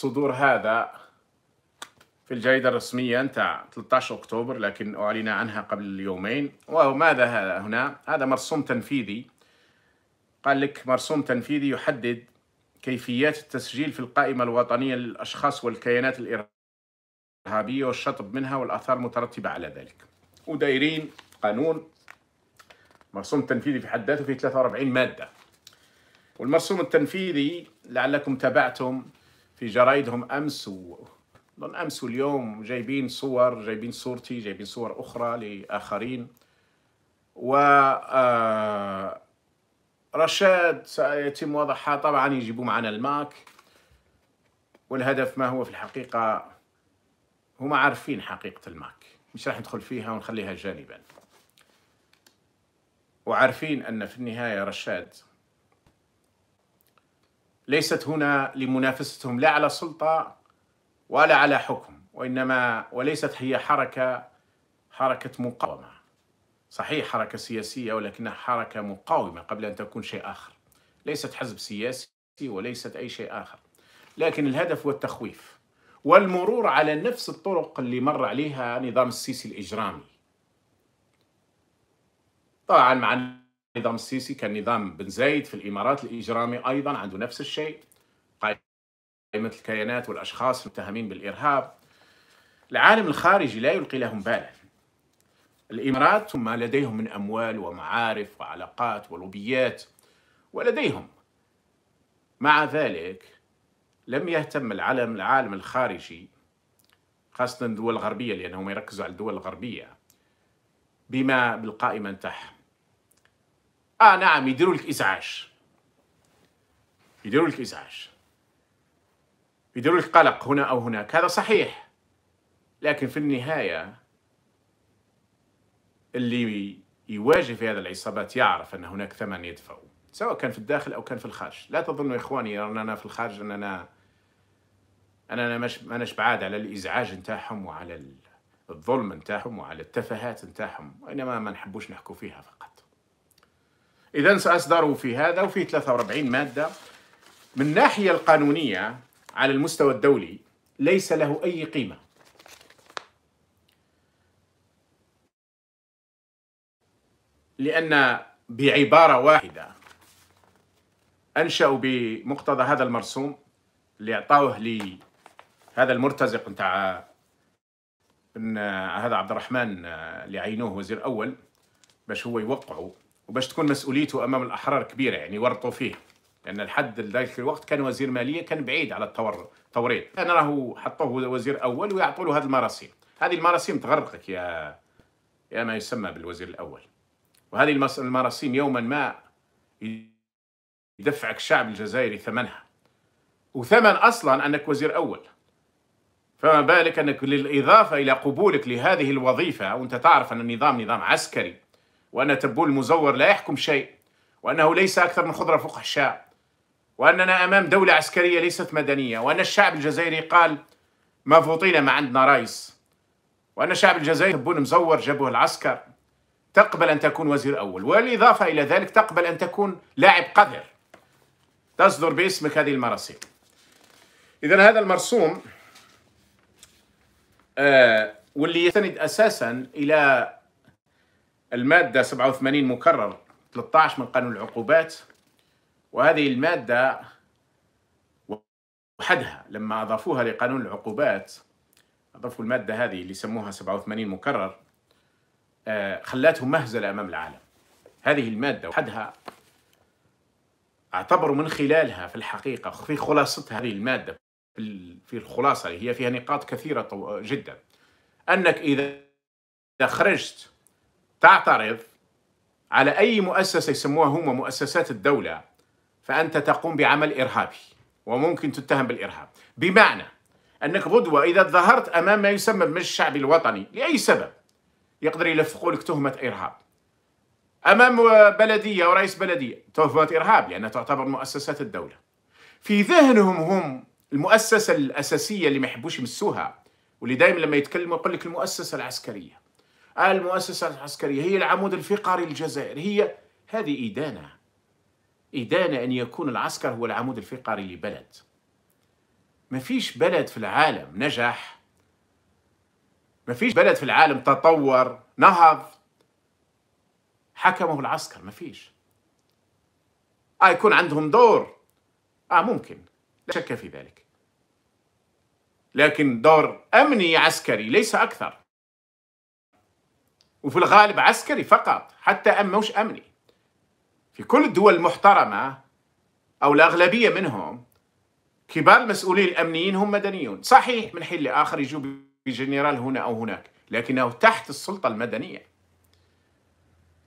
صدور هذا في الجريدة الرسمية نتاع 13 أكتوبر لكن أعلن عنها قبل يومين وماذا هذا هنا؟ هذا مرسوم تنفيذي قال لك مرسوم تنفيذي يحدد كيفيات التسجيل في القائمة الوطنية للأشخاص والكيانات الإرهابية والشطب منها والآثار المترتبة على ذلك ودايرين قانون مرسوم تنفيذي في حد ذاته فيه 43 مادة والمرسوم التنفيذي لعلكم تابعتم في جرايدهم امس و اظن امس واليوم جايبين صور جايبين صورتي جايبين صور اخرى لاخرين و آه، رشاد سيتم وضعها طبعا يجيبوا معنا الماك والهدف ما هو في الحقيقة هما عارفين حقيقة الماك مش راح ندخل فيها ونخليها جانبا وعارفين أن في النهاية رشاد ليست هنا لمنافستهم لا على سلطة ولا على حكم وإنما وليست هي حركة حركة مقاومة صحيح حركة سياسية ولكنها حركة مقاومة قبل أن تكون شيء آخر ليست حزب سياسي وليست أي شيء آخر لكن الهدف هو التخويف والمرور على نفس الطرق اللي مر عليها نظام السيسي الإجرامي طبعا مع نظام السيسي كان نظام بن زايد في الامارات الاجرامي ايضا عنده نفس الشيء قائمه الكيانات والاشخاص المتهمين بالارهاب العالم الخارجي لا يلقي لهم بالا الامارات ما لديهم من اموال ومعارف وعلاقات ولوبيات ولديهم مع ذلك لم يهتم العالم العالم الخارجي خاصه الدول الغربيه لانهم يركزوا على الدول الغربيه بما بالقائمه نتاعهم اه نعم يديروا لك ازعاج يديروا لك ازعاج يديروا لك قلق هنا او هناك هذا صحيح لكن في النهايه اللي يواجه في هذا العصابات يعرف ان هناك ثمن يدفع سواء كان في الداخل او كان في الخارج لا تظنوا يا اخواني اننا في الخارج اننا اننا مش ماناش بعاد على الازعاج نتاعهم وعلى الظلم نتاعهم وعلى التفاهات نتاعهم وانما ما نحبوش نحكوا فيها فقط إذا سأصدروا في هذا وفي 43 مادة من الناحية القانونية على المستوى الدولي ليس له أي قيمة لأن بعبارة واحدة أنشأوا بمقتضى هذا المرسوم اللي أعطاوه لي هذا المرتزق نتاع هذا عبد الرحمن اللي عينوه وزير أول باش هو يوقعوا وباش تكون مسؤوليته امام الاحرار كبيره يعني ورطوا فيه لان الحد ذاك الوقت كان وزير ماليه كان بعيد على التوريط التوريد كان راهو حطوه وزير اول ويعطوا له هذه المراسيم هذه المراسيم تغرقك يا يا ما يسمى بالوزير الاول وهذه المراسيم يوما ما يدفعك الشعب الجزائري ثمنها وثمن اصلا انك وزير اول فما بالك انك بالاضافه الى قبولك لهذه الوظيفه وانت تعرف ان النظام نظام عسكري وأن تبول مزور لا يحكم شيء وأنه ليس أكثر من خضرة فوق الشعب وأننا أمام دولة عسكرية ليست مدنية وأن الشعب الجزائري قال ما فوطينا ما عندنا رئيس وأن الشعب الجزائري تبول مزور جابوه العسكر تقبل أن تكون وزير أول والإضافة إلى ذلك تقبل أن تكون لاعب قذر تصدر باسمك هذه المراسيل إذا هذا المرسوم آه واللي يستند أساسا إلى المادة 87 مكرر 13 من قانون العقوبات وهذه المادة وحدها لما أضافوها لقانون العقوبات أضافوا المادة هذه اللي سموها 87 مكرر آه، خلاتهم مهزلة أمام العالم هذه المادة وحدها اعتبروا من خلالها في الحقيقة في خلاصة هذه المادة في الخلاصة اللي هي فيها نقاط كثيرة جدا أنك إذا خرجت تعترض على أي مؤسسة يسموها هم مؤسسات الدولة فأنت تقوم بعمل إرهابي وممكن تتهم بالإرهاب بمعنى أنك غدوة إذا ظهرت أمام ما يسمى بالمجلس الشعبي الوطني لأي سبب يقدر يلفقوا لك تهمة إرهاب أمام بلدية ورئيس بلدية تهمة إرهاب لأنها تعتبر مؤسسات الدولة في ذهنهم هم المؤسسة الأساسية اللي ما يحبوش يمسوها واللي دائما لما يتكلموا يقول لك المؤسسة العسكرية المؤسسة العسكرية هي العمود الفقري للجزائر هي هذه إدانة إدانة أن يكون العسكر هو العمود الفقري لبلد ما فيش بلد في العالم نجح ما فيش بلد في العالم تطور نهض حكمه العسكر ما فيش آه يكون عندهم دور آه ممكن لا شك في ذلك لكن دور أمني عسكري ليس أكثر وفي الغالب عسكري فقط حتى أم مش أمني في كل الدول المحترمة أو الأغلبية منهم كبار المسؤولين الأمنيين هم مدنيون صحيح من حين لآخر يجوا بجنرال هنا أو هناك لكنه تحت السلطة المدنية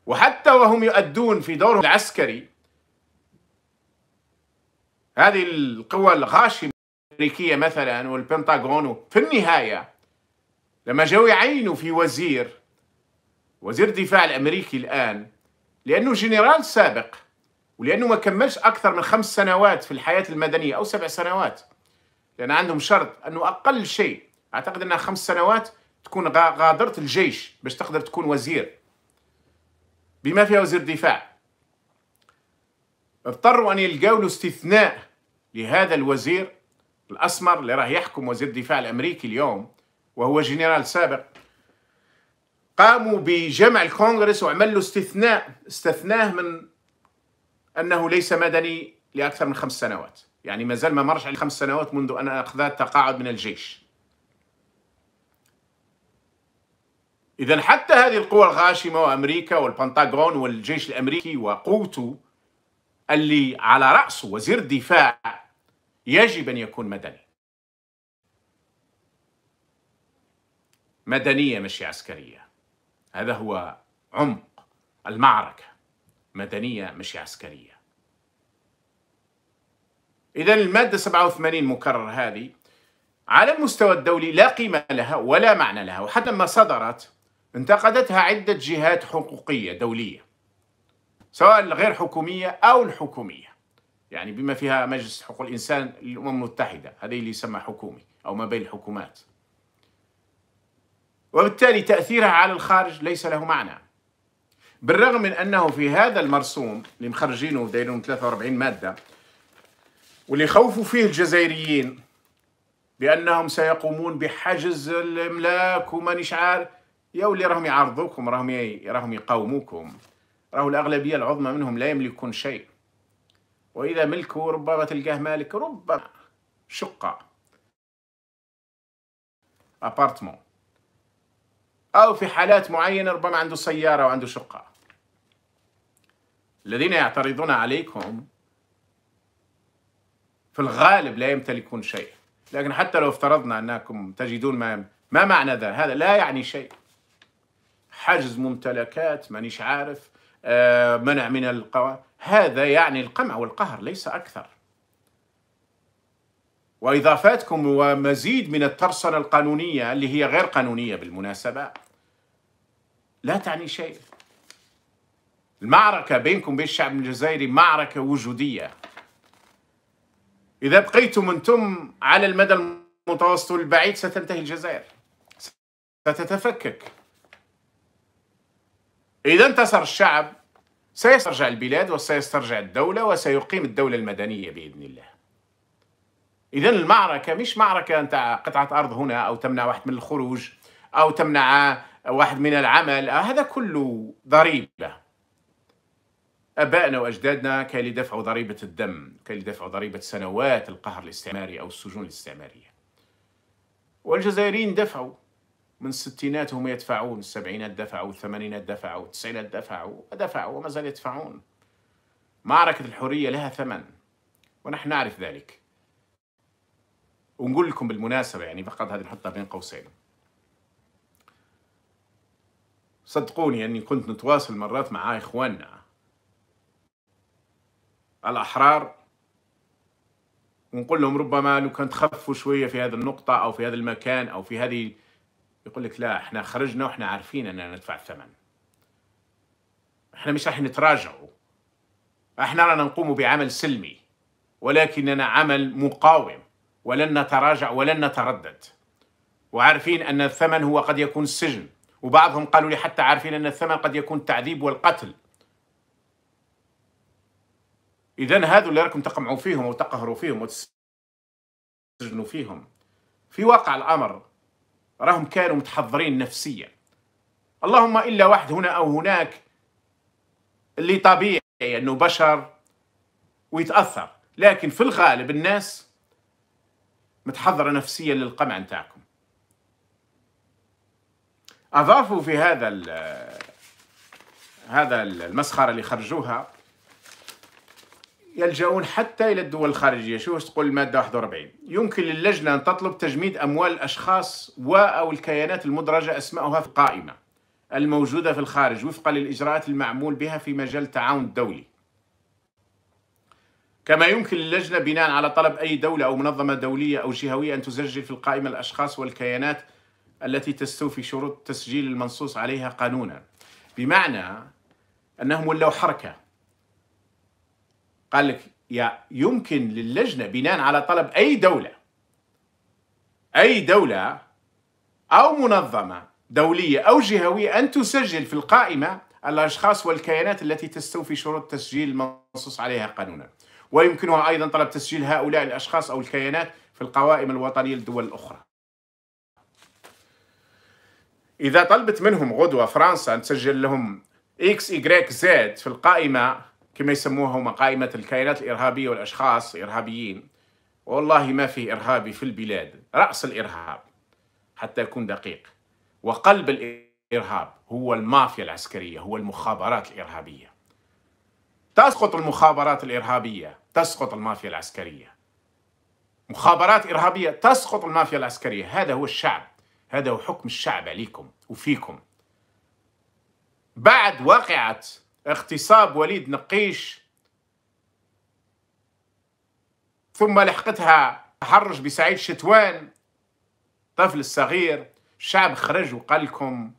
وحتى وهم يؤدون في دورهم العسكري هذه القوى الغاشمة الأمريكية مثلا والبنتاغون في النهاية لما جاءوا يعينوا في وزير وزير الدفاع الامريكي الان لانه جنرال سابق ولانه ما كملش اكثر من خمس سنوات في الحياه المدنيه او سبع سنوات لان عندهم شرط انه اقل شيء اعتقد انها خمس سنوات تكون غادرت الجيش باش تقدر تكون وزير بما فيها وزير الدفاع اضطروا ان يلقاو له استثناء لهذا الوزير الاسمر اللي راه يحكم وزير الدفاع الامريكي اليوم وهو جنرال سابق قاموا بجمع الكونغرس وعمل له استثناء استثناه من أنه ليس مدني لأكثر من خمس سنوات يعني ما زال ما مرش على خمس سنوات منذ أن أخذ التقاعد من الجيش إذا حتى هذه القوى الغاشمة وأمريكا والبنتاغون والجيش الأمريكي وقوته اللي على رأسه وزير الدفاع يجب أن يكون مدني مدنية مش عسكرية هذا هو عمق المعركة مدنية مش عسكرية إذا المادة 87 مكرر هذه على المستوى الدولي لا قيمة لها ولا معنى لها وحتى ما صدرت انتقدتها عدة جهات حقوقية دولية سواء الغير حكومية أو الحكومية يعني بما فيها مجلس حقوق الإنسان للأمم المتحدة هذه اللي يسمى حكومي أو ما بين الحكومات وبالتالي تأثيرها على الخارج ليس له معنى بالرغم من أنه في هذا المرسوم اللي مخرجينه دايرين 43 مادة واللي خوفوا فيه الجزائريين بأنهم سيقومون بحجز الإملاك ومانيش عارف يا ولي راهم يعارضوكم راهم راهم يقاوموكم راهو الأغلبية العظمى منهم لا يملكون شيء وإذا ملكوا ربما تلقاه مالك ربما شقة ابارتمون أو في حالات معينة ربما عنده سيارة وعنده شقة الذين يعترضون عليكم في الغالب لا يمتلكون شيء لكن حتى لو افترضنا أنكم تجدون ما ما معنى ذا هذا لا يعني شيء حجز ممتلكات مانيش عارف آه، منع من القوى هذا يعني القمع والقهر ليس أكثر وإضافاتكم ومزيد من الترصنه القانونية اللي هي غير قانونية بالمناسبة لا تعني شيء المعركة بينكم وبين الشعب الجزائري معركة وجودية إذا بقيتم أنتم على المدى المتوسط والبعيد ستنتهي الجزائر ستتفكك إذا انتصر الشعب سيسترجع البلاد وسيسترجع الدولة وسيقيم الدولة المدنية بإذن الله اذا المعركه مش معركه انت قطعه ارض هنا او تمنع واحد من الخروج او تمنع واحد من العمل آه، هذا كله ضريبه ابائنا واجدادنا كان يدفعوا ضريبه الدم كان يدفعوا ضريبه سنوات القهر الاستعماري او السجون الاستعماريه والجزائريين دفعوا من الستينات هم يدفعون السبعينات دفعوا الثمانينات دفعوا التسعينات دفعوا ودفعوا وما زال يدفعون معركة الحرية لها ثمن ونحن نعرف ذلك ونقول لكم بالمناسبة يعني فقط هذه نحطها بين قوسين صدقوني أني كنت نتواصل مرات مع إخواننا الأحرار ونقول لهم ربما لو كان خفوا شوية في هذه النقطة أو في هذا المكان أو في هذه يقول لك لا احنا خرجنا واحنا عارفين أننا ندفع الثمن احنا مش راح نتراجعوا احنا رانا نقوم بعمل سلمي ولكننا عمل مقاوم ولن نتراجع ولن نتردد وعارفين أن الثمن هو قد يكون السجن وبعضهم قالوا لي حتى عارفين أن الثمن قد يكون التعذيب والقتل إذا هذو اللي راكم تقمعوا فيهم وتقهروا فيهم وتسجنوا فيهم في واقع الأمر راهم كانوا متحضرين نفسيا اللهم إلا واحد هنا أو هناك اللي طبيعي أنه بشر ويتأثر لكن في الغالب الناس متحضرة نفسيا للقمع نتاعكم أضافوا في هذا هذا المسخرة اللي خرجوها يلجؤون حتى إلى الدول الخارجية شو تقول المادة 41 يمكن للجنة أن تطلب تجميد أموال الأشخاص و أو الكيانات المدرجة أسماؤها في القائمة الموجودة في الخارج وفقا للإجراءات المعمول بها في مجال التعاون الدولي كما يمكن للجنة بناء على طلب أي دولة أو منظمة دولية أو جهوية أن تسجل في القائمة الأشخاص والكيانات التي تستوفي شروط التسجيل المنصوص عليها قانونا بمعنى أنهم ولوا حركة قال لك يا يمكن للجنة بناء على طلب أي دولة أي دولة أو منظمة دولية أو جهوية أن تسجل في القائمة الأشخاص والكيانات التي تستوفي شروط التسجيل المنصوص عليها قانونا ويمكنها أيضا طلب تسجيل هؤلاء الأشخاص أو الكيانات في القوائم الوطنية للدول الأخرى إذا طلبت منهم غدوة فرنسا أن تسجل لهم إكس إيكغيك زد في القائمة كما يسموها هما قائمة الكيانات الإرهابية والأشخاص الإرهابيين والله ما فيه إرهابي في البلاد رأس الإرهاب حتى أكون دقيق وقلب الإرهاب هو المافيا العسكرية هو المخابرات الإرهابية تسقط المخابرات الإرهابية تسقط المافيا العسكرية مخابرات إرهابية تسقط المافيا العسكرية هذا هو الشعب هذا هو حكم الشعب عليكم وفيكم بعد واقعة اغتصاب وليد نقيش ثم لحقتها تحرج بسعيد شتوان الطفل الصغير الشعب خرج وقال لكم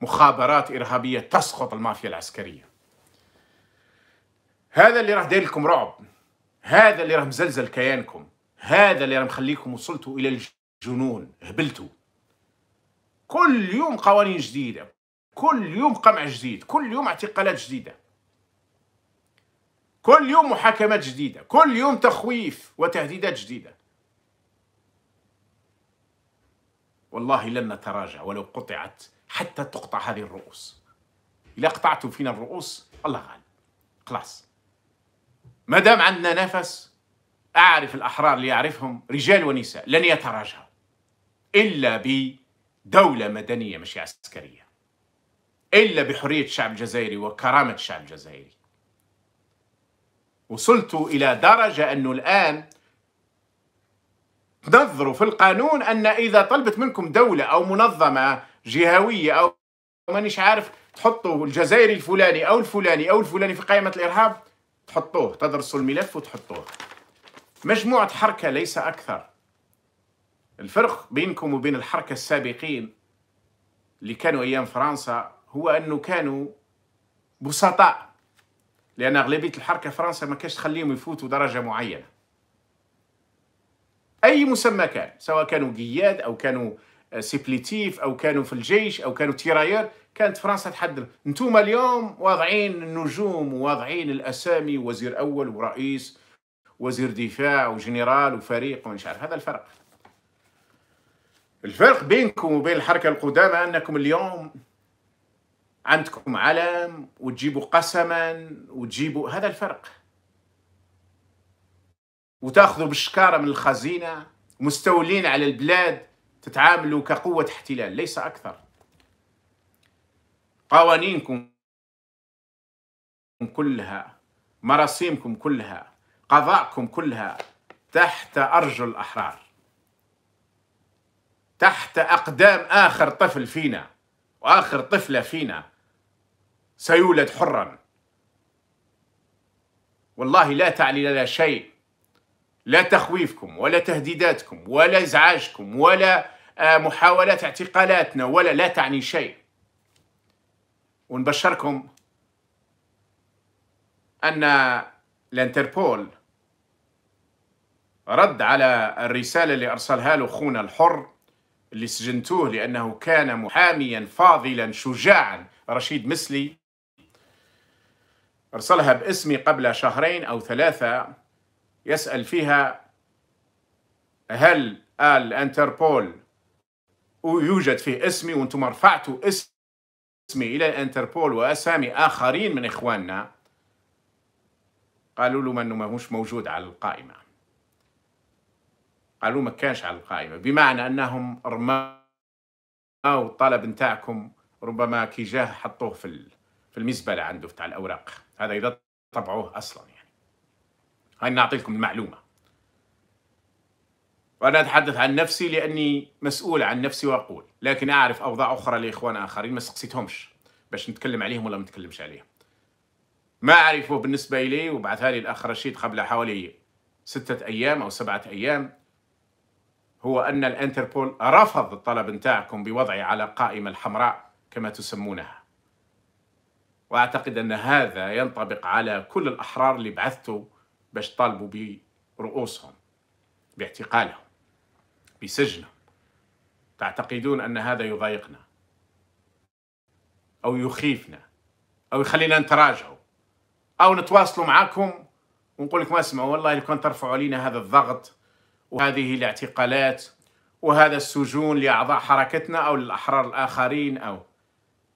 مخابرات إرهابية تسقط المافيا العسكرية هذا اللي راه داير لكم رعب هذا اللي راه مزلزل كيانكم هذا اللي راه مخليكم وصلتوا الى الجنون هبلتوا كل يوم قوانين جديده كل يوم قمع جديد كل يوم اعتقالات جديده كل يوم محاكمات جديده كل يوم تخويف وتهديدات جديده والله لن نتراجع ولو قطعت حتى تقطع هذه الرؤوس إذا قطعتم فينا الرؤوس الله غالب خلاص ما دام عندنا نفس أعرف الأحرار اللي يعرفهم رجال ونساء لن يتراجع إلا بدولة مدنية مش عسكرية إلا بحرية الشعب الجزائري وكرامة الشعب الجزائري وصلت إلى درجة أنه الآن تنظروا في القانون أن إذا طلبت منكم دولة أو منظمة جهوية أو مانيش عارف تحطوا الجزائري الفلاني أو الفلاني أو الفلاني في قائمة الإرهاب تحطوه تدرسوا الملف وتحطوه مجموعة حركة ليس أكثر الفرق بينكم وبين الحركة السابقين اللي كانوا أيام فرنسا هو أنه كانوا بسطاء لأن أغلبية الحركة فرنسا ما كانش تخليهم يفوتوا درجة معينة أي مسمى كان سواء كانوا قياد أو كانوا سيبليتيف او كانوا في الجيش او كانوا تيراير كانت فرنسا تحدد انتم اليوم واضعين النجوم وواضعين الاسامي وزير اول ورئيس وزير دفاع وجنرال وفريق ومش عارف هذا الفرق الفرق بينكم وبين الحركه القدامى انكم اليوم عندكم علم وتجيبوا قسما وتجيبوا هذا الفرق وتاخذوا بالشكاره من الخزينه مستولين على البلاد تتعاملوا كقوة احتلال ليس أكثر قوانينكم كلها مراسيمكم كلها قضاءكم كلها تحت أرجل الأحرار تحت أقدام آخر طفل فينا وآخر طفلة فينا سيولد حرا والله لا تعلي لنا شيء لا تخويفكم ولا تهديداتكم ولا ازعاجكم ولا آه، محاولات اعتقالاتنا ولا لا تعني شيء ونبشركم أن الانتربول رد على الرسالة اللي أرسلها له خونا الحر اللي سجنتوه لأنه كان محاميا فاضلا شجاعا رشيد مسلي أرسلها باسمي قبل شهرين أو ثلاثة يسأل فيها هل الانتربول ويوجد فيه اسمي وانتم رفعتوا اسمي الى انتربول واسامي اخرين من اخواننا قالوا له انه ماهوش موجود على القائمه قالوا ما كانش على القائمه بمعنى انهم رموا الطلب نتاعكم ربما كي جاه حطوه في في المزبله عنده تاع الاوراق هذا اذا طبعوه اصلا يعني هاي نعطي لكم المعلومه وأنا أتحدث عن نفسي لأني مسؤول عن نفسي وأقول لكن أعرف أوضاع أخرى لإخوان آخرين ما سقسيتهمش باش نتكلم عليهم ولا ما نتكلمش عليهم ما أعرفه بالنسبة إلي وبعثها لي الأخ رشيد قبل حوالي ستة أيام أو سبعة أيام هو أن الأنتربول رفض الطلب نتاعكم بوضعي على القائمة الحمراء كما تسمونها وأعتقد أن هذا ينطبق على كل الأحرار اللي بعثتوا باش طالبوا برؤوسهم باعتقالهم بسجنه تعتقدون ان هذا يضايقنا او يخيفنا او يخلينا نتراجعوا او نتواصلوا معاكم ونقول لكم اسمعوا والله لو كان ترفعوا علينا هذا الضغط وهذه الاعتقالات وهذا السجون لاعضاء حركتنا او للاحرار الاخرين او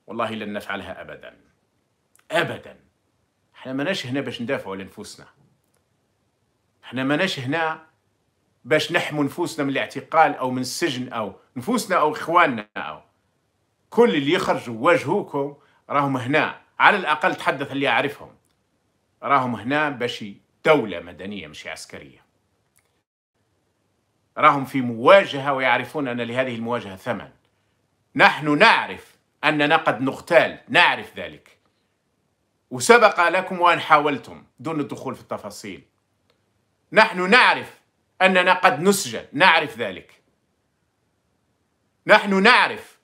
والله لن نفعلها ابدا ابدا احنا ماناش هنا باش ندافعوا على احنا ماناش هنا باش نحموا نفوسنا من الاعتقال او من السجن او نفوسنا او اخواننا او كل اللي يخرجوا واجهوكم راهم هنا على الاقل تحدث اللي يعرفهم راهم هنا باش دولة مدنية مش عسكرية راهم في مواجهة ويعرفون أن لهذه المواجهة ثمن نحن نعرف أننا قد نغتال نعرف ذلك وسبق لكم وأن حاولتم دون الدخول في التفاصيل نحن نعرف أننا قد نسجن نعرف ذلك نحن نعرف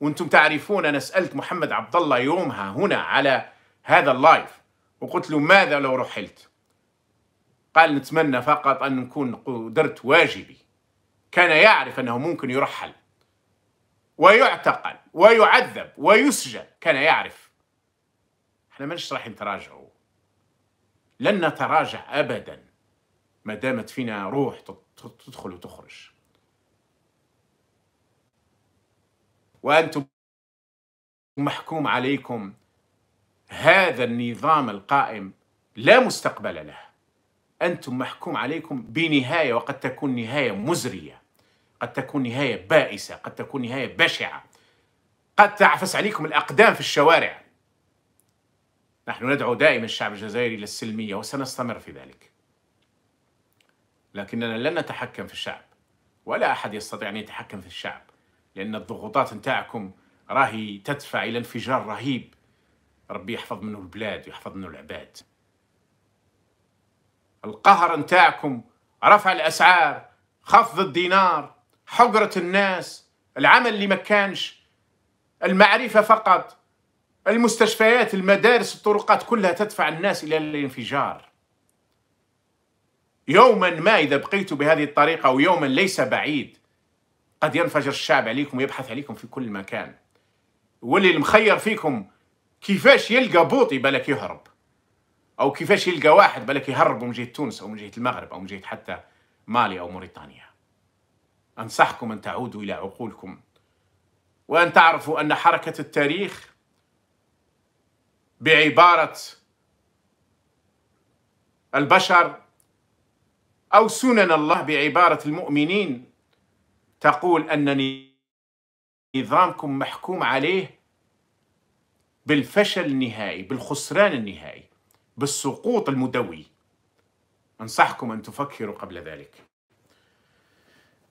وانتم تعرفون أنا سألت محمد عبد الله يومها هنا على هذا اللايف وقلت له ماذا لو رحلت قال نتمنى فقط أن نكون قدرت واجبي كان يعرف أنه ممكن يرحل ويعتقل ويعذب ويسجن كان يعرف احنا ما نشرح نتراجعوا لن نتراجع أبداً ما دامت فينا روح تدخل وتخرج وأنتم محكوم عليكم هذا النظام القائم لا مستقبل له أنتم محكوم عليكم بنهاية وقد تكون نهاية مزرية قد تكون نهاية بائسة قد تكون نهاية بشعة قد تعفس عليكم الأقدام في الشوارع نحن ندعو دائما الشعب الجزائري للسلمية وسنستمر في ذلك لكننا لن نتحكم في الشعب ولا أحد يستطيع أن يتحكم في الشعب لأن الضغوطات نتاعكم راهي تدفع إلى انفجار رهيب ربي يحفظ منه البلاد ويحفظ منه العباد القهر نتاعكم رفع الأسعار خفض الدينار حقرة الناس العمل اللي مكانش المعرفة فقط المستشفيات المدارس الطرقات كلها تدفع الناس إلى الانفجار يوما ما إذا بقيتوا بهذه الطريقة ويوما ليس بعيد قد ينفجر الشعب عليكم ويبحث عليكم في كل مكان واللي المخير فيكم كيفاش يلقى بوطي بالك يهرب أو كيفاش يلقى واحد بالك يهرب من جهة تونس أو من جهة المغرب أو من جهة حتى مالي أو موريتانيا أنصحكم أن تعودوا إلى عقولكم وأن تعرفوا أن حركة التاريخ بعبارة البشر أو سنن الله بعبارة المؤمنين تقول أن نظامكم محكوم عليه بالفشل النهائي بالخسران النهائي بالسقوط المدوي أنصحكم أن تفكروا قبل ذلك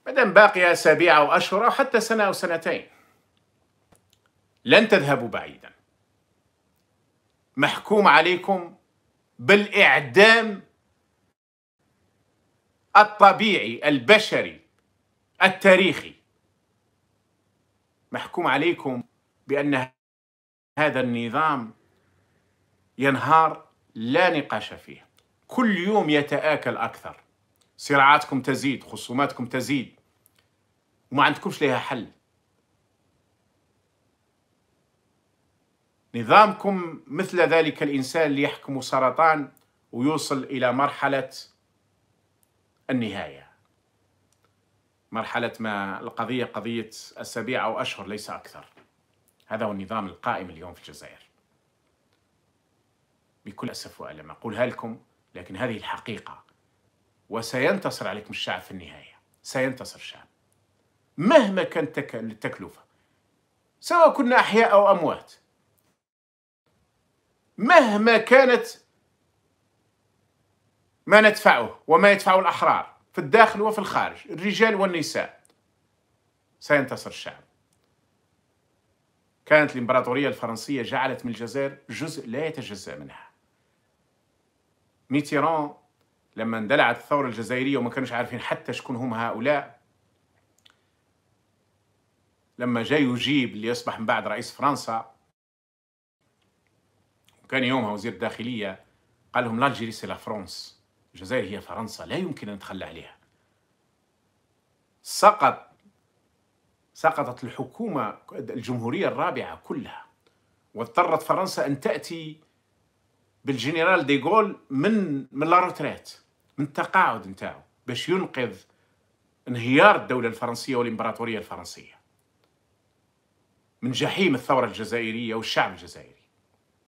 مدام باقي أسابيع أو أشهر أو حتى سنة أو سنتين لن تذهبوا بعيدا محكوم عليكم بالإعدام الطبيعي البشري التاريخي محكوم عليكم بأن هذا النظام ينهار لا نقاش فيه كل يوم يتآكل أكثر صراعاتكم تزيد خصوماتكم تزيد وما عندكمش لها حل نظامكم مثل ذلك الإنسان اللي يحكم سرطان ويوصل إلى مرحلة النهاية مرحلة ما القضية قضية أسابيع أو أشهر ليس أكثر هذا هو النظام القائم اليوم في الجزائر بكل أسف وألم أقولها لكم لكن هذه الحقيقة وسينتصر عليكم الشعب في النهاية سينتصر الشعب مهما كانت التكلفة سواء كنا أحياء أو أموات مهما كانت ما ندفعه وما يدفعه الأحرار في الداخل وفي الخارج الرجال والنساء سينتصر الشعب كانت الإمبراطورية الفرنسية جعلت من الجزائر جزء لا يتجزأ منها ميتيران لما اندلعت الثورة الجزائرية وما كانوش عارفين حتى شكون هم هؤلاء لما جاء يجيب اللي يصبح من بعد رئيس فرنسا وكان يومها وزير الداخلية قال لهم لالجيري سي لا فرونس الجزائر هي فرنسا لا يمكن أن نتخلى عليها سقط سقطت الحكومة الجمهورية الرابعة كلها واضطرت فرنسا أن تأتي بالجنرال ديغول من من لاروتريت من التقاعد نتاعو باش ينقذ انهيار الدولة الفرنسية والإمبراطورية الفرنسية من جحيم الثورة الجزائرية والشعب الجزائري